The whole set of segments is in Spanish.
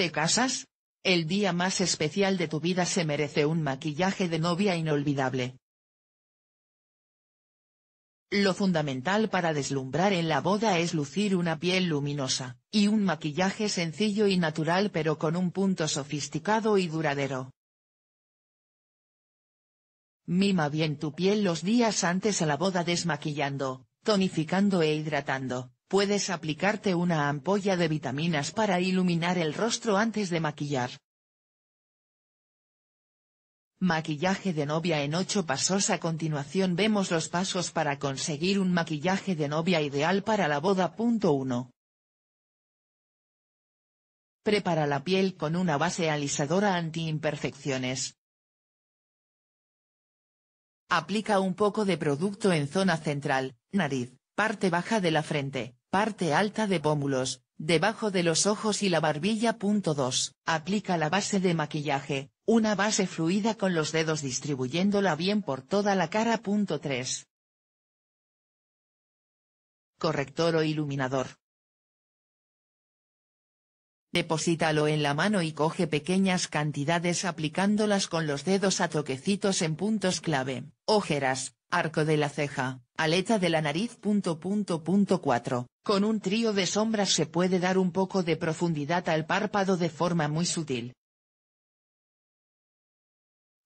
¿Te casas? El día más especial de tu vida se merece un maquillaje de novia inolvidable. Lo fundamental para deslumbrar en la boda es lucir una piel luminosa, y un maquillaje sencillo y natural pero con un punto sofisticado y duradero. Mima bien tu piel los días antes a la boda desmaquillando, tonificando e hidratando, puedes aplicarte una ampolla de vitaminas para iluminar el rostro antes de maquillar. Maquillaje de novia en 8 pasos A continuación vemos los pasos para conseguir un maquillaje de novia ideal para la boda. 1. Prepara la piel con una base alisadora anti-imperfecciones. Aplica un poco de producto en zona central, nariz, parte baja de la frente, Parte alta de pómulos, debajo de los ojos y la barbilla. 2. Aplica la base de maquillaje, una base fluida con los dedos distribuyéndola bien por toda la cara. 3. Corrector o iluminador. Deposítalo en la mano y coge pequeñas cantidades aplicándolas con los dedos a toquecitos en puntos clave, ojeras, arco de la ceja, aleta de la nariz. Con un trío de sombras se puede dar un poco de profundidad al párpado de forma muy sutil.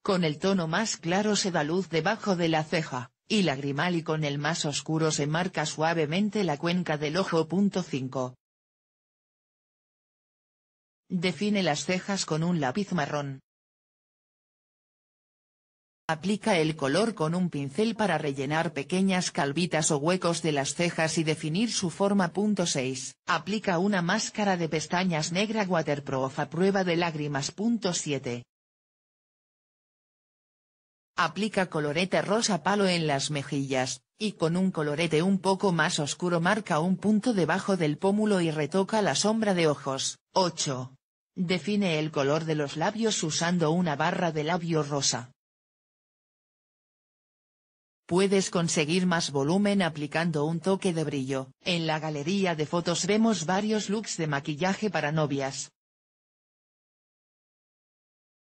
Con el tono más claro se da luz debajo de la ceja, y lagrimal y con el más oscuro se marca suavemente la cuenca del ojo. 5. Define las cejas con un lápiz marrón, Aplica el color con un pincel para rellenar pequeñas calvitas o huecos de las cejas y definir su forma. 6. Aplica una máscara de pestañas negra waterproof a prueba de lágrimas. 7. Aplica colorete rosa palo en las mejillas, y con un colorete un poco más oscuro marca un punto debajo del pómulo y retoca la sombra de ojos. 8. Define el color de los labios usando una barra de labio rosa. Puedes conseguir más volumen aplicando un toque de brillo. En la galería de fotos vemos varios looks de maquillaje para novias,